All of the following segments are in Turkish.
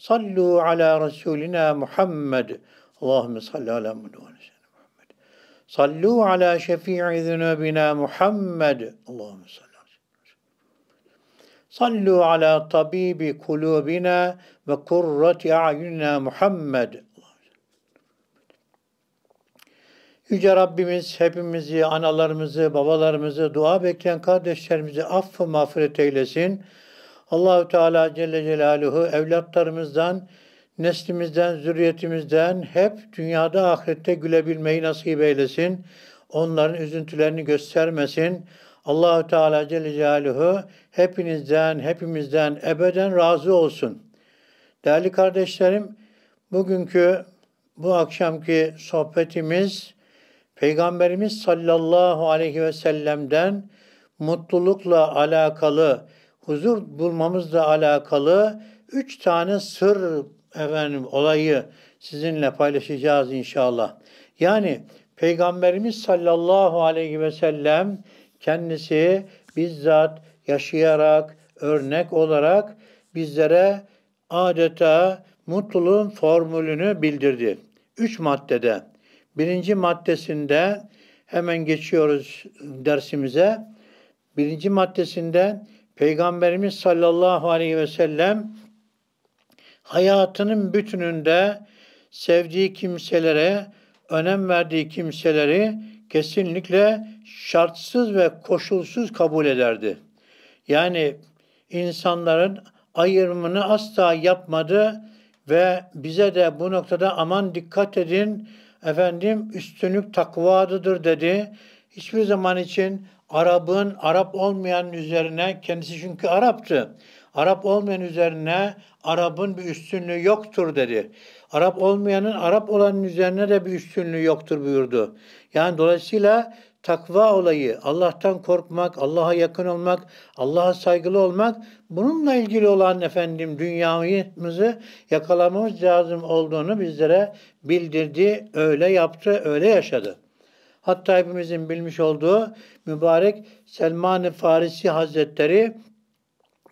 Sallu ala Resulina Muhammed. Allahümme salli ala Muhammed. Sallu ala şefii zunubina Muhammed. Allahümme salli ala Sallu ala tabibi kulubina ve kurrati a'yunina Muhammed. Yüce Rabbimiz hepimizi, analarımızı, babalarımızı, dua bekleyen kardeşlerimizi affı mağfiret eylesin. Allahü Teala Celle Celaluhu evlatlarımızdan, neslimizden, zürriyetimizden hep dünyada ahirette gülebilmeyi nasip eylesin. Onların üzüntülerini göstermesin. Allahü Teala Celle Celaluhu hepinizden, hepimizden ebeden razı olsun. Değerli kardeşlerim, bugünkü bu akşamki sohbetimiz Peygamberimiz sallallahu aleyhi ve sellem'den mutlulukla alakalı huzur bulmamızla alakalı üç tane sır efendim olayı sizinle paylaşacağız inşallah. Yani Peygamberimiz sallallahu aleyhi ve sellem kendisi bizzat yaşayarak, örnek olarak bizlere adeta mutluluğun formülünü bildirdi. Üç maddede. Birinci maddesinde hemen geçiyoruz dersimize. Birinci maddesinde Peygamberimiz sallallahu aleyhi ve sellem hayatının bütününde sevdiği kimselere, önem verdiği kimseleri kesinlikle şartsız ve koşulsuz kabul ederdi. Yani insanların ayrımını asla yapmadı ve bize de bu noktada aman dikkat edin efendim üstünlük takvadıdır dedi. Hiçbir zaman için Arap'ın Arap olmayan üzerine kendisi çünkü Arap'tı. Arap olmayan üzerine Arap'ın bir üstünlüğü yoktur dedi. Arap olmayanın Arap olanın üzerine de bir üstünlüğü yoktur buyurdu. Yani dolayısıyla takva olayı, Allah'tan korkmak, Allah'a yakın olmak, Allah'a saygılı olmak bununla ilgili olan efendim dünyamızı yakalamamız lazım olduğunu bizlere bildirdi, öyle yaptı, öyle yaşadı hatta hepimizin bilmiş olduğu mübarek Selman-ı Farisi Hazretleri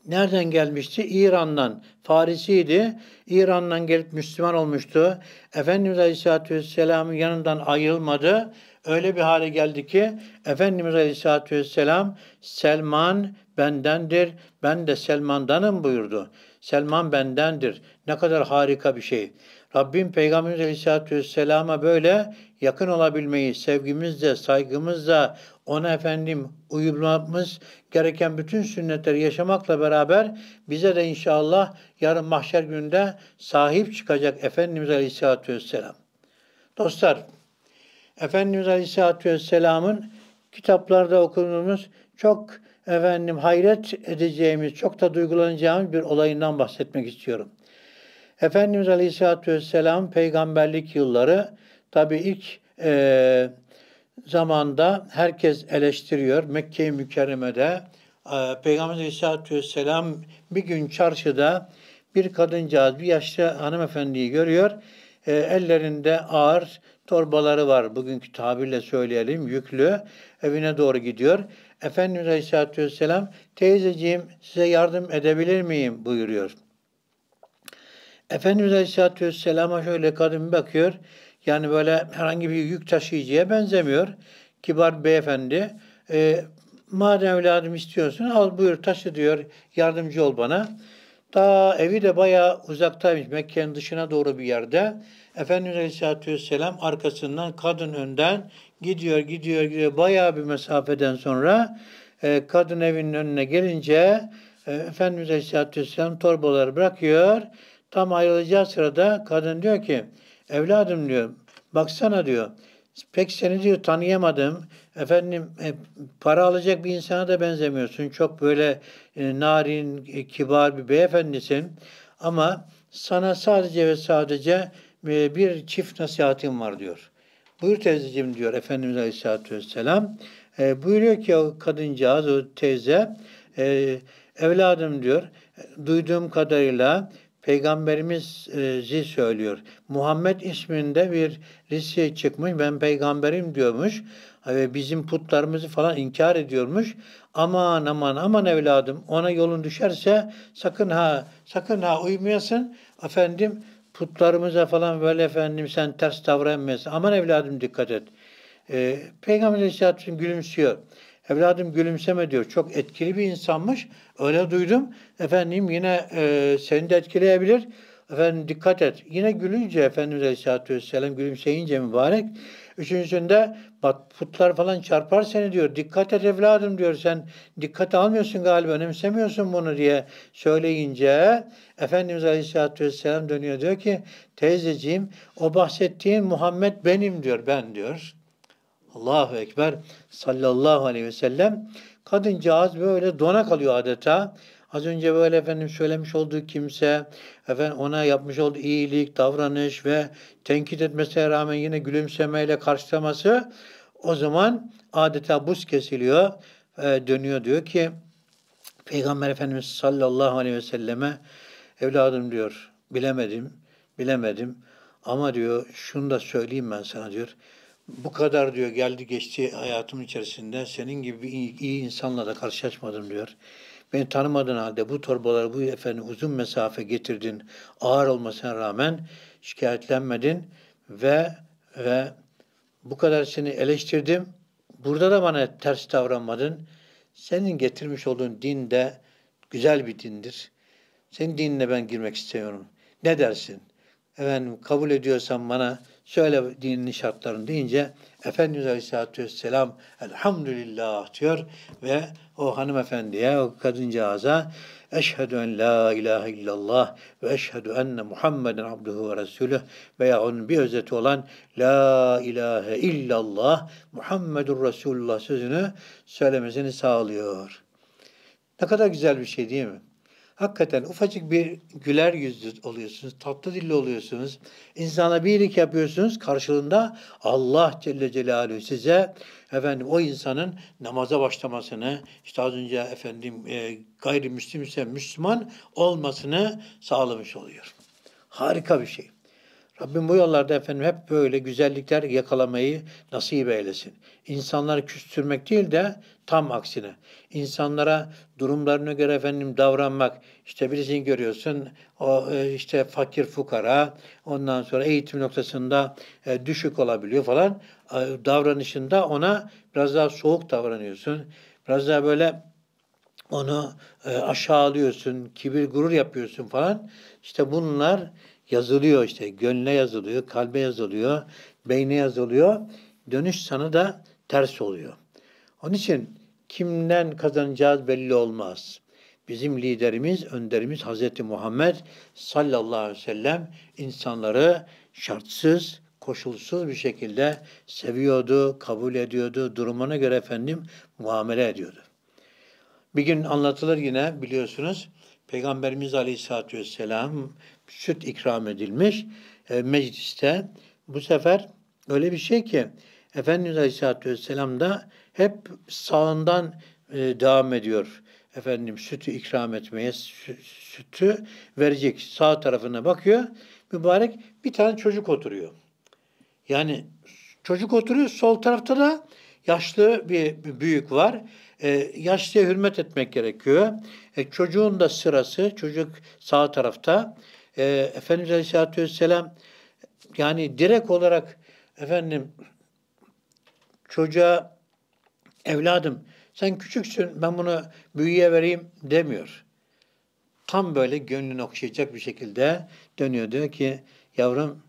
nereden gelmişti? İran'dan. Farisiydi. İran'dan gelip Müslüman olmuştu. Efendimiz Aleyhisselatü Vesselam'ın yanından ayrılmadı. Öyle bir hale geldi ki Efendimiz Aleyhisselatü Vesselam Selman bendendir, ben de Selman'danım buyurdu. Selman bendendir. Ne kadar harika bir şey. Rabbim Peygamberimiz Aleyhisselatü Vesselam'a böyle yakın olabilmeyi sevgimizle, saygımızla ona efendim uyulmamız gereken bütün sünnetleri yaşamakla beraber bize de inşallah yarın mahşer günde sahip çıkacak Efendimiz Aleyhisselatü Vesselam. Dostlar, Efendimiz Aleyhisselatü Vesselam'ın kitaplarda okuduğumuz çok efendim hayret edeceğimiz, çok da duygulanacağımız bir olayından bahsetmek istiyorum. Efendimiz Aleyhisselatü Vesselam peygamberlik yılları Tabii ilk e, zamanda herkes eleştiriyor. Mekke-i Mükerreme'de e, Peygamber Aleyhisselatü Vesselam bir gün çarşıda bir kadıncağız, bir yaşlı hanımefendiyi görüyor. E, ellerinde ağır torbaları var. Bugünkü tabirle söyleyelim yüklü. Evine doğru gidiyor. Efendimiz Aleyhisselatü Vesselam teyzeciğim size yardım edebilir miyim buyuruyor. Efendimiz Aleyhisselatü Vesselam'a şöyle kadın bakıyor. Yani böyle herhangi bir yük taşıyıcıya benzemiyor. Kibar beyefendi e, madem evladım istiyorsun al buyur taşı diyor yardımcı ol bana. Daha evi de bayağı uzaktaymış Mekke'nin dışına doğru bir yerde. Efendimiz Aleyhisselatü Vesselam arkasından kadın önden gidiyor gidiyor gidiyor bayağı bir mesafeden sonra e, kadın evinin önüne gelince e, Efendimiz Aleyhisselatü Vesselam torbaları bırakıyor. Tam ayrılacağı sırada kadın diyor ki Evladım diyor, baksana diyor, pek seni diyor tanıyamadım. Efendim e, para alacak bir insana da benzemiyorsun. Çok böyle e, narin, e, kibar bir beyefendisin. Ama sana sadece ve sadece e, bir çift nasihatim var diyor. Buyur teyzeciğim diyor Efendimiz Aleyhisselatü Vesselam. E, buyuruyor ki o kadıncağız, o teyze, e, evladım diyor, duyduğum kadarıyla Peygamberimizi e, söylüyor. Muhammed isminde bir lise çıkmış. Ben peygamberim diyormuş. Ve bizim putlarımızı falan inkar ediyormuş. Aman aman aman evladım ona yolun düşerse sakın ha sakın ha uymayasın. Efendim putlarımıza falan böyle efendim sen ters davranmayasın. Aman evladım dikkat et. Ee, Peygamber Aleyhisselatü gülümsüyor. Evladım gülümseme diyor. Çok etkili bir insanmış. Öyle duydum. Efendim yine e, seni de etkileyebilir. Efendim dikkat et. Yine gülünce Efendimiz Aleyhisselatü Vesselam gülümseyince mübarek. Üçüncüsünde bak putlar falan çarpar seni diyor. Dikkat et evladım diyor. Sen dikkat almıyorsun galiba önemsemiyorsun bunu diye söyleyince Efendimiz Aleyhisselatü Vesselam dönüyor diyor ki teyzeciğim o bahsettiğin Muhammed benim diyor ben diyor. Allahu Ekber sallallahu aleyhi ve sellem kadıncağız böyle dona kalıyor adeta. Az önce böyle efendim söylemiş olduğu kimse, efendim ona yapmış olduğu iyilik, davranış ve tenkit etmesine rağmen yine gülümsemeyle karşılaması o zaman adeta buz kesiliyor, e, dönüyor diyor ki Peygamber Efendimiz sallallahu aleyhi ve selleme evladım diyor bilemedim, bilemedim ama diyor şunu da söyleyeyim ben sana diyor bu kadar diyor geldi geçti hayatım içerisinde senin gibi iyi, iyi insanla da karşılaşmadım diyor. Beni tanımadığın halde bu torbaları bu efendim uzun mesafe getirdin ağır olmasına rağmen şikayetlenmedin ve ve bu kadar seni eleştirdim. Burada da bana ters davranmadın. Senin getirmiş olduğun din de güzel bir dindir. Senin dinine ben girmek istiyorum Ne dersin? Efendim kabul ediyorsan bana şöyle dinin şartlarını deyince Efendimiz Aleyhisselatü Vesselam elhamdülillah diyor ve o hanımefendiye, o kadıncağıza Eşhedü en la ilahe illallah ve eşhedü enne Muhammeden abduhu ve resulüh veya onun bir özeti olan La ilahe illallah Muhammedur Resulullah sözünü söylemesini sağlıyor. Ne kadar güzel bir şey değil mi? Hakikaten ufacık bir güler yüzlü oluyorsunuz, tatlı dilli oluyorsunuz. İnsana bir iyilik yapıyorsunuz. Karşılığında Allah Celle Celaluhu size efendim o insanın namaza başlamasını, işte az önce efendim e, gayrimüslim ise Müslüman olmasını sağlamış oluyor. Harika bir şey. Rabbim bu yollarda efendim hep böyle güzellikler yakalamayı nasip eylesin. İnsanları küstürmek değil de tam aksine. İnsanlara durumlarına göre efendim davranmak. İşte birisini görüyorsun o e, işte fakir fukara ondan sonra eğitim noktasında e, düşük olabiliyor falan. Davranışında ona biraz daha soğuk davranıyorsun. Biraz daha böyle onu e, aşağılıyorsun, kibir gurur yapıyorsun falan. İşte bunlar yazılıyor işte. Gönle yazılıyor, kalbe yazılıyor, beyne yazılıyor. Dönüş sana da ters oluyor. Onun için kimden kazanacağız belli olmaz. Bizim liderimiz, önderimiz Hazreti Muhammed sallallahu aleyhi ve sellem insanları şartsız, koşulsuz bir şekilde seviyordu, kabul ediyordu, durumuna göre efendim muamele ediyordu. Bir gün anlatılır yine biliyorsunuz Peygamberimiz Aleyhisselatü Vesselam süt ikram edilmiş e, mecliste. Bu sefer öyle bir şey ki Efendimiz Aleyhisselatü Vesselam da hep sağından e, devam ediyor. Efendim sütü ikram etmeye, sütü verecek sağ tarafına bakıyor. Mübarek bir tane çocuk oturuyor. Yani çocuk oturuyor, sol tarafta da yaşlı bir büyük var. E, yaşlıya hürmet etmek gerekiyor. E, çocuğun da sırası, çocuk sağ tarafta e, Efendimiz Aleyhisselatü Vesselam yani direkt olarak efendim çocuğa evladım sen küçüksün ben bunu büyüye vereyim demiyor. Tam böyle gönlünü okşayacak bir şekilde dönüyor. Diyor ki yavrum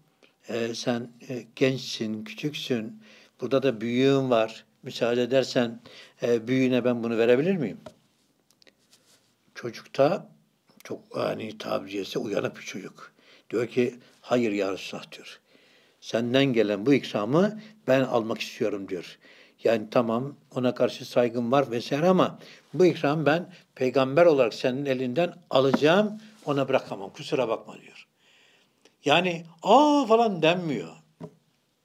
e, sen e, gençsin, küçüksün. Burada da büyüğün var. Müsaade edersen e, büyüğüne ben bunu verebilir miyim? Çocukta çok yani tabiriyse uyanık bir çocuk. Diyor ki hayır ya Resulallah diyor. Senden gelen bu ikramı ben almak istiyorum diyor. Yani tamam ona karşı saygım var vesaire ama bu ikram ben peygamber olarak senin elinden alacağım ona bırakamam kusura bakma diyor. Yani aa falan denmiyor.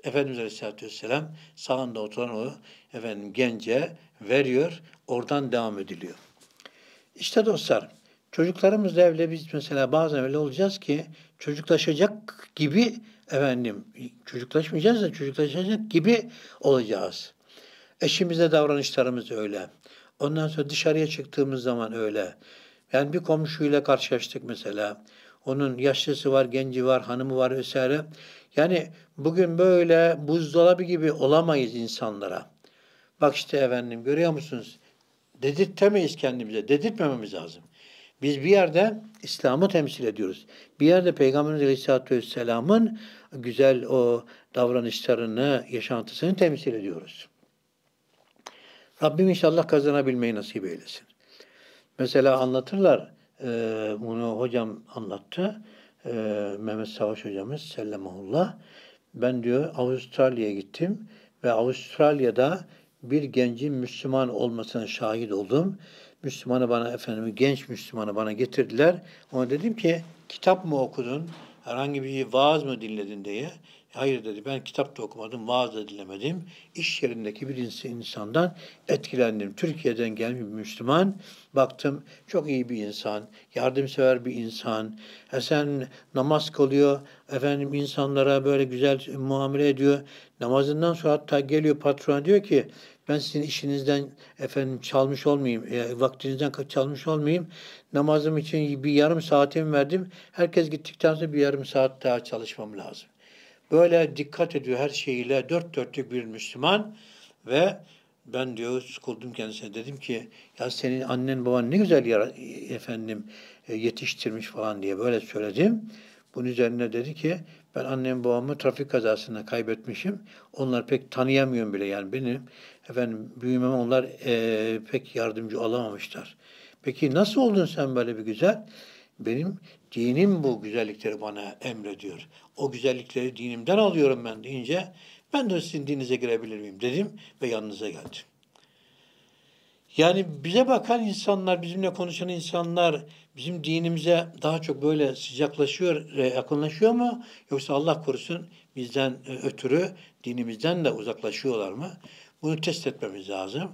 Efendimiz Aleyhisselatü Vesselam sağında oturan o efendim gence veriyor oradan devam ediliyor. İşte dostlar Çocuklarımızla evle biz mesela bazen öyle olacağız ki çocuklaşacak gibi efendim çocuklaşmayacağız da çocuklaşacak gibi olacağız. Eşimizle davranışlarımız öyle. Ondan sonra dışarıya çıktığımız zaman öyle. Yani bir komşuyla karşılaştık mesela. Onun yaşlısı var, genci var, hanımı var vesaire. Yani bugün böyle buzdolabı gibi olamayız insanlara. Bak işte efendim görüyor musunuz? Dedirtemeyiz kendimize. Dedirtmememiz lazım. Biz bir yerde İslam'ı temsil ediyoruz. Bir yerde Peygamberimiz Aleyhisselatü Vesselam'ın güzel o davranışlarını, yaşantısını temsil ediyoruz. Rabbim inşallah kazanabilmeyi nasip eylesin. Mesela anlatırlar, e, bunu hocam anlattı, e, Mehmet Savaş hocamız sellemullah. Ben diyor Avustralya'ya gittim ve Avustralya'da bir gencin Müslüman olmasına şahit oldum Müslümanı bana efendim genç Müslümanı bana getirdiler. Ona dedim ki kitap mı okudun? Herhangi bir vaaz mı dinledin diye. E, hayır dedi ben kitap da okumadım, vaaz da dinlemedim. İş yerindeki bir insandan etkilendim. Türkiye'den gelmiş bir Müslüman. Baktım çok iyi bir insan, yardımsever bir insan. E, sen namaz kılıyor, efendim insanlara böyle güzel muamele ediyor. Namazından sonra hatta geliyor patrona diyor ki ben sizin işinizden efendim çalmış olmayayım, e, vaktinizden çalmış olmayayım. Namazım için bir yarım saatimi verdim. Herkes gittikten sonra bir yarım saat daha çalışmam lazım. Böyle dikkat ediyor her şeyiyle dört dörtlük bir Müslüman ve ben diyor sıkıldım kendisine dedim ki ya senin annen baban ne güzel yara, efendim e, yetiştirmiş falan diye böyle söyledim. Bunun üzerine dedi ki ben annem babamı trafik kazasında kaybetmişim. Onlar pek tanıyamıyorum bile yani benim efendim büyümeme onlar e, pek yardımcı olamamışlar. Peki nasıl oldun sen böyle bir güzel? Benim dinim bu güzellikleri bana emrediyor. O güzellikleri dinimden alıyorum ben deyince ben de sizin dininize girebilir miyim dedim ve yanınıza geldim. Yani bize bakan insanlar, bizimle konuşan insanlar bizim dinimize daha çok böyle sıcaklaşıyor, e, yakınlaşıyor mu? Yoksa Allah korusun bizden e, ötürü dinimizden de uzaklaşıyorlar mı? Bunu test etmemiz lazım.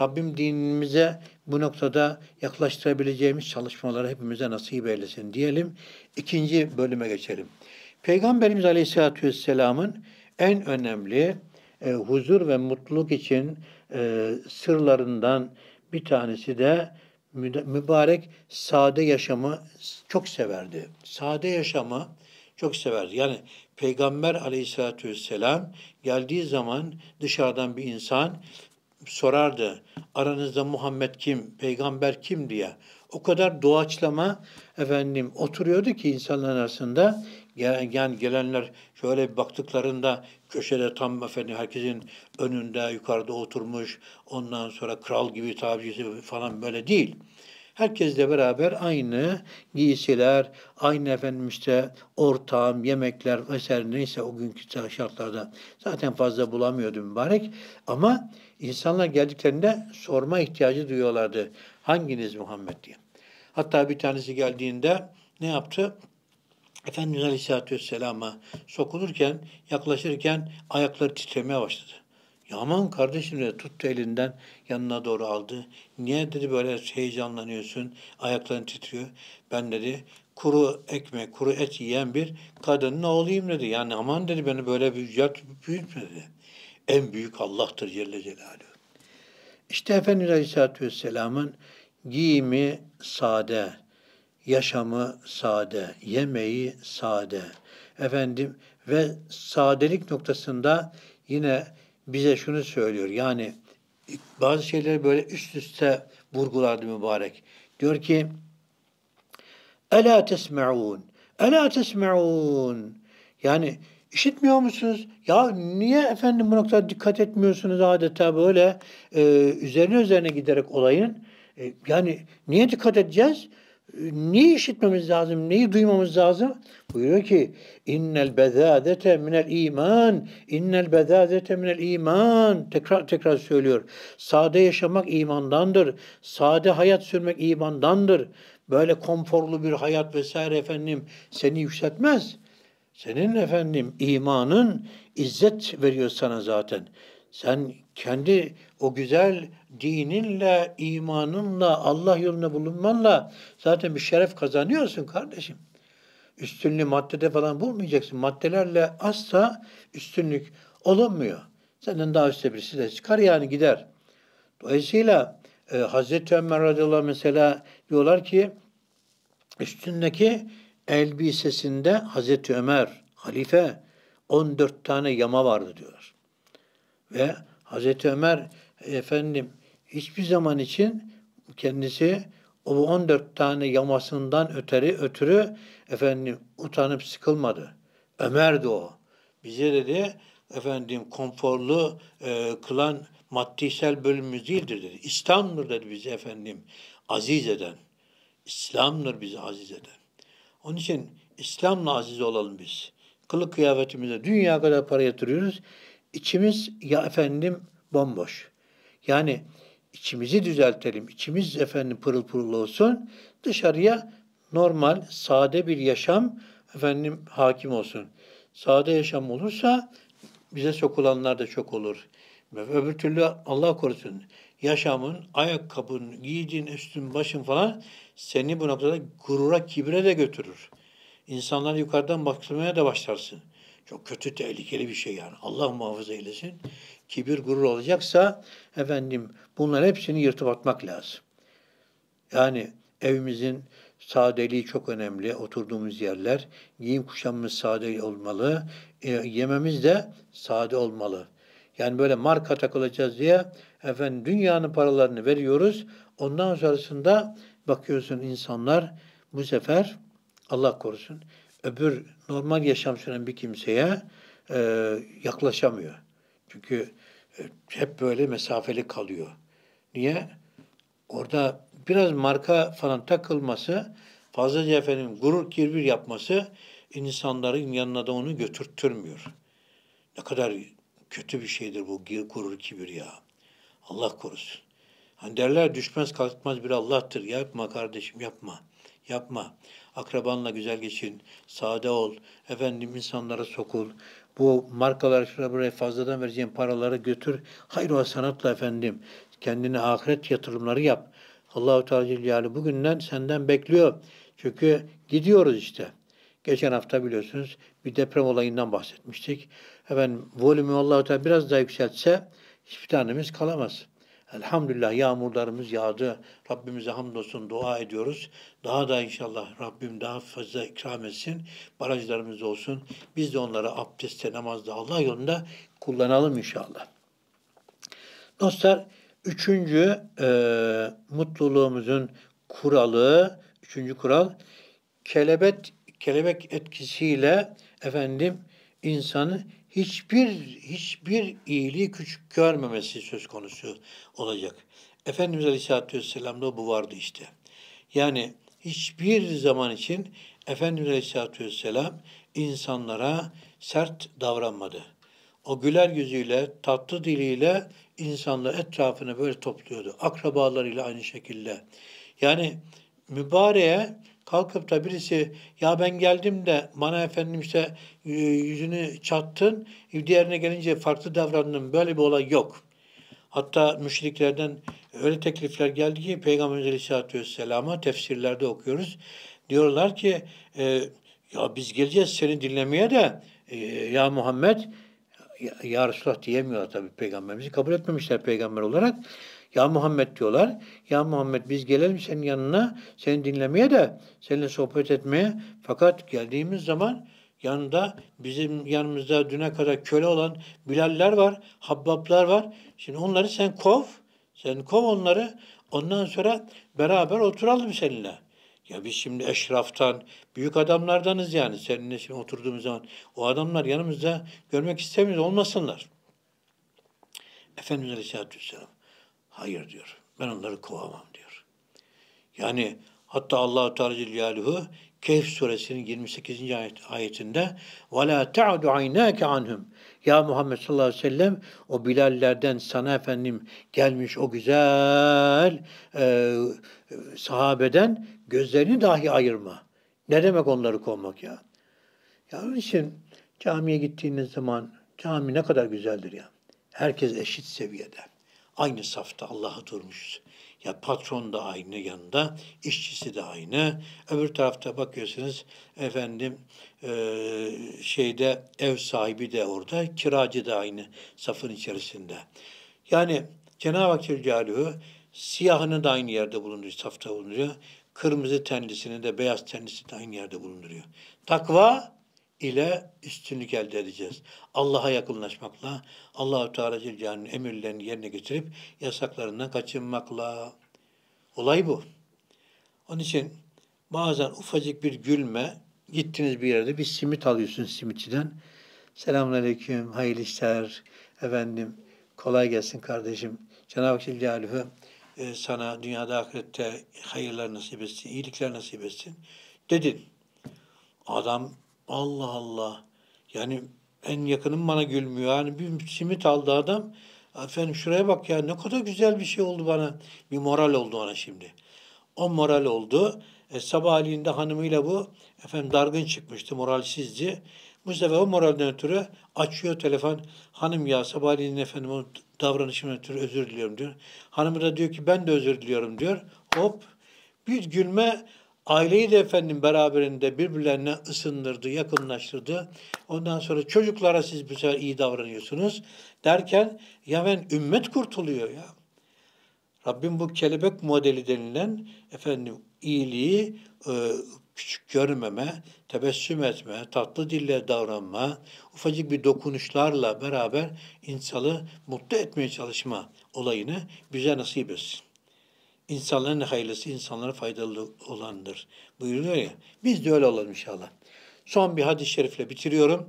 Rabbim dinimize bu noktada yaklaştırabileceğimiz çalışmaları hepimize nasip eylesin diyelim. İkinci bölüme geçelim. Peygamberimiz Aleyhisselatü Vesselam'ın en önemli e, huzur ve mutluluk için e, sırlarından bir tanesi de mübarek sade yaşamı çok severdi. Sade yaşamı çok severdi. Yani Peygamber aleyhissalatü vesselam geldiği zaman dışarıdan bir insan sorardı. Aranızda Muhammed kim, peygamber kim diye. O kadar doğaçlama efendim oturuyordu ki insanların arasında yani, yani gelenler şöyle bir baktıklarında köşede tam efendim herkesin önünde yukarıda oturmuş ondan sonra kral gibi tabicisi falan böyle değil. Herkesle beraber aynı giysiler, aynı efendim işte ortam, yemekler vesaire neyse o günkü şartlarda zaten fazla bulamıyordu mübarek. Ama insanlar geldiklerinde sorma ihtiyacı duyuyorlardı. Hanginiz Muhammed diye. Hatta bir tanesi geldiğinde ne yaptı? Efendimiz Aleyhisselatü Vesselam'a sokulurken, yaklaşırken ayakları titremeye başladı. Yaman kardeşim dedi, tuttu elinden yanına doğru aldı. Niye dedi böyle heyecanlanıyorsun, ayakların titriyor. Ben dedi kuru ekmek, kuru et yiyen bir kadının oğluyum dedi. Yani aman dedi beni böyle bir yat büyütme dedi. En büyük Allah'tır Celle Celaluhu. İşte Efendimiz Aleyhisselatü Vesselam'ın giyimi sade, yaşamı sade, yemeği sade. Efendim ve sadelik noktasında yine bize şunu söylüyor. Yani bazı şeyleri böyle üst üste vurgulardı mübarek. Diyor ki Ela tesme'un. Ela tesme'un. Yani işitmiyor musunuz? Ya niye efendim bu noktada dikkat etmiyorsunuz adeta böyle e, üzerine üzerine giderek olayın? E, yani niye dikkat edeceğiz? neyi işitmemiz lazım, neyi duymamız lazım? Buyuruyor ki innel bezadete minel iman, innel bezadete minel iman. Tekrar tekrar söylüyor. Sade yaşamak imandandır. Sade hayat sürmek imandandır. Böyle konforlu bir hayat vesaire efendim seni yükseltmez. Senin efendim imanın izzet veriyor sana zaten. Sen kendi o güzel dininle, imanınla, Allah yolunda bulunmanla zaten bir şeref kazanıyorsun kardeşim. Üstünlüğü maddede falan bulmayacaksın. Maddelerle asla üstünlük olunmuyor. Senden daha üstte birisi de çıkar yani gider. Dolayısıyla e, Hazreti Ömer radıyallahu mesela diyorlar ki üstündeki elbisesinde Hazreti Ömer halife 14 tane yama vardı diyor Ve Hazreti Ömer efendim hiçbir zaman için kendisi o 14 tane yamasından öteri ötürü efendim utanıp sıkılmadı. Ömer de o. Bize dedi efendim konforlu e, kılan maddisel bölümümüz değildir dedi. İslam'dır dedi bizi efendim aziz eden. İslam'dır bizi aziz eden. Onun için İslam'la aziz olalım biz. Kılık kıyafetimize dünya kadar para yatırıyoruz. İçimiz ya efendim bomboş. Yani içimizi düzeltelim, içimiz efendim pırıl pırıl olsun, dışarıya normal, sade bir yaşam efendim hakim olsun. Sade yaşam olursa bize sokulanlar da çok olur. Öbür türlü Allah korusun yaşamın, ayakkabın, giydiğin, üstün, başın falan seni bu noktada gurura, kibre de götürür. İnsanlar yukarıdan bakmaya da başlarsın. Çok kötü, tehlikeli bir şey yani. Allah muhafaza eylesin. Kibir, gurur olacaksa efendim bunların hepsini yırtıp atmak lazım. Yani evimizin sadeliği çok önemli. Oturduğumuz yerler, giyim kuşamımız sade olmalı. E, yememiz de sade olmalı. Yani böyle marka takılacağız diye efendim dünyanın paralarını veriyoruz. Ondan sonrasında bakıyorsun insanlar bu sefer Allah korusun öbür normal yaşam süren bir kimseye e, yaklaşamıyor. Çünkü e, hep böyle mesafeli kalıyor. Niye? Orada biraz marka falan takılması, fazlaca efendim gurur kirbir yapması insanların yanına da onu götürtürmüyor Ne kadar kötü bir şeydir bu gurur kibir ya. Allah korusun. Hani derler düşmez kalkmaz bir Allah'tır. Yapma kardeşim yapma. Yapma akrabanla güzel geçin, sade ol, efendim insanlara sokul, bu markalar şuraya buraya fazladan vereceğin paraları götür, hayır o sanatla efendim, kendine ahiret yatırımları yap. Allahu Teala Celle bugünden senden bekliyor. Çünkü gidiyoruz işte. Geçen hafta biliyorsunuz bir deprem olayından bahsetmiştik. Efendim volümü Allahu Teala biraz daha yükseltse hiçbir tanemiz kalamaz. Elhamdülillah yağmurlarımız yağdı. Rabbimize hamdolsun dua ediyoruz. Daha da inşallah Rabbim daha fazla ikram etsin. Barajlarımız olsun. Biz de onları abdestte, namazda, Allah yolunda kullanalım inşallah. Dostlar, üçüncü e, mutluluğumuzun kuralı, üçüncü kural, kelebet, kelebek etkisiyle efendim insanı hiçbir hiçbir iyiliği küçük görmemesi söz konusu olacak. Efendimiz Aleyhisselatü Vesselam'da bu vardı işte. Yani hiçbir zaman için Efendimiz Aleyhisselatü Vesselam insanlara sert davranmadı. O güler yüzüyle, tatlı diliyle insanları etrafını böyle topluyordu. Akrabalarıyla aynı şekilde. Yani mübareğe kalkıp da birisi ya ben geldim de bana efendim işte e, yüzünü çattın, e, diğerine gelince farklı davrandın. Böyle bir olay yok. Hatta müşriklerden öyle teklifler geldi ki Peygamber Aleyhisselatü Vesselam'a tefsirlerde okuyoruz. Diyorlar ki e, ya biz geleceğiz seni dinlemeye de e, ya Muhammed ya, ya Resulullah diyemiyorlar tabii peygamberimizi. Kabul etmemişler peygamber olarak. Ya Muhammed diyorlar. Ya Muhammed biz gelelim senin yanına, seni dinlemeye de, seninle sohbet etmeye. Fakat geldiğimiz zaman yanında bizim yanımızda düne kadar köle olan Bilaller var, Habbablar var. Şimdi onları sen kov, sen kov onları. Ondan sonra beraber oturalım seninle. Ya biz şimdi eşraftan, büyük adamlardanız yani seninle şimdi oturduğumuz zaman. O adamlar yanımızda görmek istemiyoruz, olmasınlar. Efendimiz Aleyhisselatü Vesselam. Hayır diyor. Ben onları kovamam diyor. Yani hatta Allah Teala Celaluhu Kehf suresinin 28. Ayet, ayetinde "Ve la ta'du aynake anhum." Ya Muhammed sallallahu aleyhi ve sellem o Bilallerden sana efendim gelmiş o güzel e, sahabeden gözlerini dahi ayırma. Ne demek onları kovmak ya? Ya onun için camiye gittiğiniz zaman cami ne kadar güzeldir ya. Herkes eşit seviyede aynı safta Allah'a durmuşuz. Ya patron da aynı yanında, işçisi de aynı. Öbür tarafta bakıyorsunuz efendim e, şeyde ev sahibi de orada, kiracı da aynı safın içerisinde. Yani Cenab-ı Hak Celaluhu siyahını da aynı yerde bulunduruyor, safta bulunduruyor. Kırmızı tenlisini de beyaz tenlisini de aynı yerde bulunduruyor. Takva ile üstünlük elde edeceğiz. Allah'a yakınlaşmakla, Allahu Teala Celle'nin emirlerini yerine getirip yasaklarından kaçınmakla. Olay bu. Onun için bazen ufacık bir gülme, gittiniz bir yerde bir simit alıyorsunuz simitçiden. Selamünaleyküm, hayırlı işler, efendim kolay gelsin kardeşim. Cenab-ı Celle'nin e, sana dünyada ahirette hayırlar nasip etsin, iyilikler nasip etsin dedin. Adam Allah Allah. Yani en yakınım bana gülmüyor. Yani bir simit aldı adam. Efendim şuraya bak ya ne kadar güzel bir şey oldu bana. Bir moral oldu ona şimdi. O moral oldu. E, sabahleyin de hanımıyla bu efendim dargın çıkmıştı, moralsizdi. Bu sefer o moralden ötürü açıyor telefon. Hanım ya sabahleyin efendim o davranışımdan ötürü özür diliyorum diyor. Hanımı da diyor ki ben de özür diliyorum diyor. Hop bir gülme Aileyi de efendim beraberinde birbirlerine ısındırdı, yakınlaştırdı. Ondan sonra çocuklara siz bu sefer iyi davranıyorsunuz derken ya ben ümmet kurtuluyor ya. Rabbim bu kelebek modeli denilen efendim iyiliği e, küçük görmeme, tebessüm etme, tatlı dille davranma, ufacık bir dokunuşlarla beraber insanı mutlu etmeye çalışma olayını bize nasip etsin. İnsanların hayırlısı, insanlara faydalı olandır buyuruyor ya. Biz de öyle olalım inşallah. Son bir hadis-i şerifle bitiriyorum.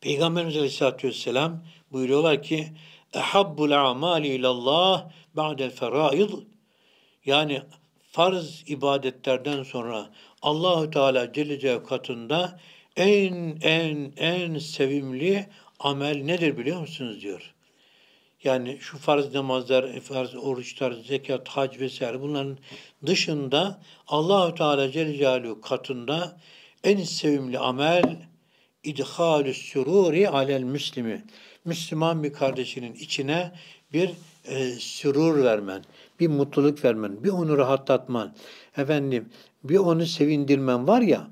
Peygamberimiz Aleyhisselatü Vesselam buyuruyorlar ki اَحَبُّ الْاَعْمَالِ اِلَى اللّٰهِ بَعْدَ الْفَرَائِضِ Yani farz ibadetlerden sonra Allahü Teala Celle Celaluhu katında en en en sevimli amel nedir biliyor musunuz diyor. Yani şu farz namazlar, farz oruçlar, zekat, hac vesaire bunların dışında Allahü Teala Celle Celaluhu katında en sevimli amel idhalü süruri alel müslimi. Müslüman bir kardeşinin içine bir e, sürur vermen, bir mutluluk vermen, bir onu rahatlatman, efendim bir onu sevindirmen var ya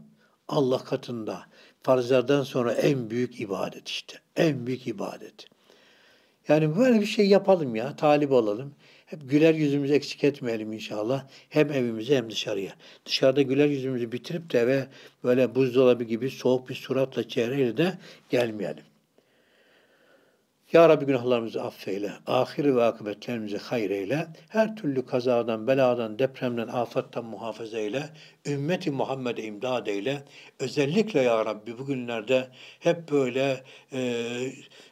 Allah katında farzlardan sonra en büyük ibadet işte. En büyük ibadet. Yani böyle bir şey yapalım ya, talip olalım. Hep güler yüzümüzü eksik etmeyelim inşallah. Hem evimize hem dışarıya. Dışarıda güler yüzümüzü bitirip de eve böyle buzdolabı gibi soğuk bir suratla çehreyle de gelmeyelim. Ya Rabbi günahlarımızı affeyle, ahiri ve akıbetlerimizi hayreyle, her türlü kazadan, beladan, depremden, afattan muhafaza eyle, ümmeti Muhammed'e imdad eyle. Özellikle Ya Rabbi bugünlerde hep böyle e,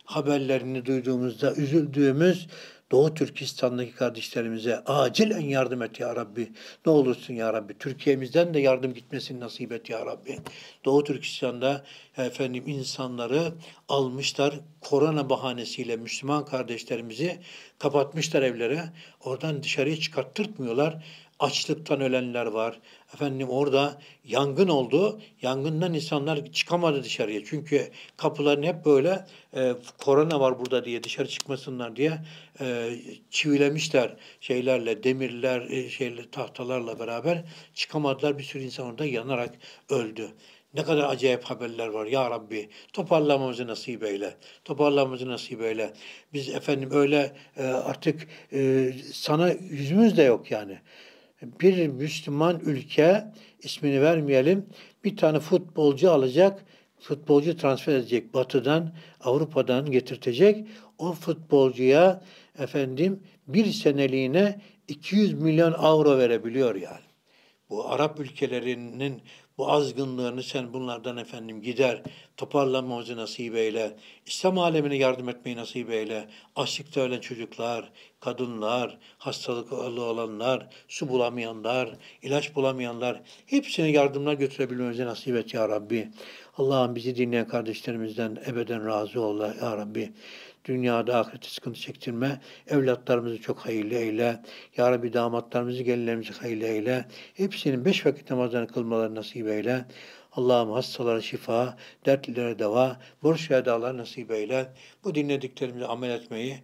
haberlerini duyduğumuzda üzüldüğümüz Doğu Türkistan'daki kardeşlerimize acilen yardım et ya Rabbi. Ne olursun ya Rabbi. Türkiye'mizden de yardım gitmesini nasip et ya Rabbi. Doğu Türkistan'da efendim insanları almışlar korona bahanesiyle Müslüman kardeşlerimizi kapatmışlar evlere. Oradan dışarıya çıkarttırtmıyorlar. Açlıktan ölenler var, Efendim orada yangın oldu. Yangından insanlar çıkamadı dışarıya. Çünkü kapıların hep böyle e, korona var burada diye dışarı çıkmasınlar diye e, çivilemişler şeylerle, demirler, e, şeyler, tahtalarla beraber çıkamadılar. Bir sürü insan orada yanarak öldü. Ne kadar acayip haberler var ya Rabbi. Toparlamamızı nasip eyle. Toparlamamızı nasip eyle. Biz efendim öyle e, artık e, sana yüzümüz de yok yani bir Müslüman ülke ismini vermeyelim bir tane futbolcu alacak futbolcu transfer edecek batıdan Avrupa'dan getirtecek o futbolcuya efendim bir seneliğine 200 milyon avro verebiliyor yani. Bu Arap ülkelerinin bu azgınlığını sen bunlardan efendim gider, toparlanmamızı nasip eyle, İslam alemine yardım etmeyi nasip eyle, açlıkta ölen çocuklar, kadınlar, hastalıklı olanlar, su bulamayanlar, ilaç bulamayanlar, hepsini yardımlar götürebilmemizi nasip et ya Rabbi. Allah'ım bizi dinleyen kardeşlerimizden ebeden razı ol ya Rabbi. Dünyada ahirette sıkıntı çektirme. Evlatlarımızı çok hayırlı eyle. Ya Rabbi damatlarımızı, gelinlerimizi hayırlı eyle. Hepsinin beş vakit namazlarını kılmaları nasip eyle. Allah'ım hastalara şifa, dertlilere deva, borç ve edalar nasip eyle. Bu dinlediklerimizi amel etmeyi,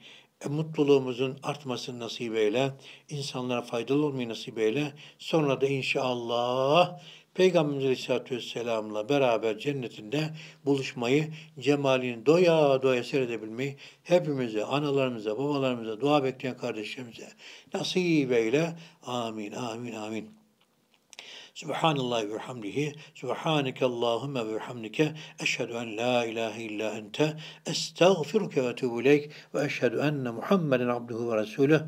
e, mutluluğumuzun artmasını nasip eyle. insanlara faydalı olmayı nasip eyle. Sonra da inşallah Peygamberimiz Aleyhisselatü Vesselam'la beraber cennetinde buluşmayı, cemalini doya doya seyredebilmeyi hepimize, analarımıza, babalarımıza, dua bekleyen kardeşlerimize nasip eyle. Amin, amin, amin. Subhanallah ve hamdihi. Subhaneke Allahümme ve hamdike. Eşhedü en la ilahe illa ente. Estağfiruke ve etubu ileyk. Ve eşhedü enne Muhammeden abduhu ve resulüh.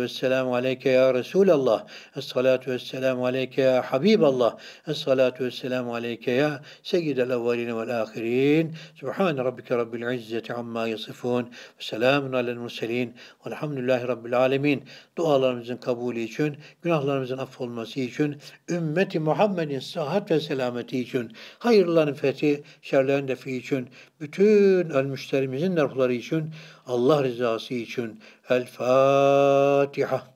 ve selamu aleyke ya Resulallah. salatu ve selamu aleyke ya Habiballah. salatu ve selamu aleyke ya seyyidel evveline vel ahirin. Subhan rabbike rabbil izzeti amma yasifun. Ve selamun alel murselin. Velhamdülillahi rabbil alemin. Dualarımızın kabulü için, günahlarımızın affolması için, ümmeti Muhammed'in sıhhat ve selameti için, hayırların fethi, şerlerin defi için, bütün ölmüşlerimizin ruhları için, Allah rızası için. El Fatiha.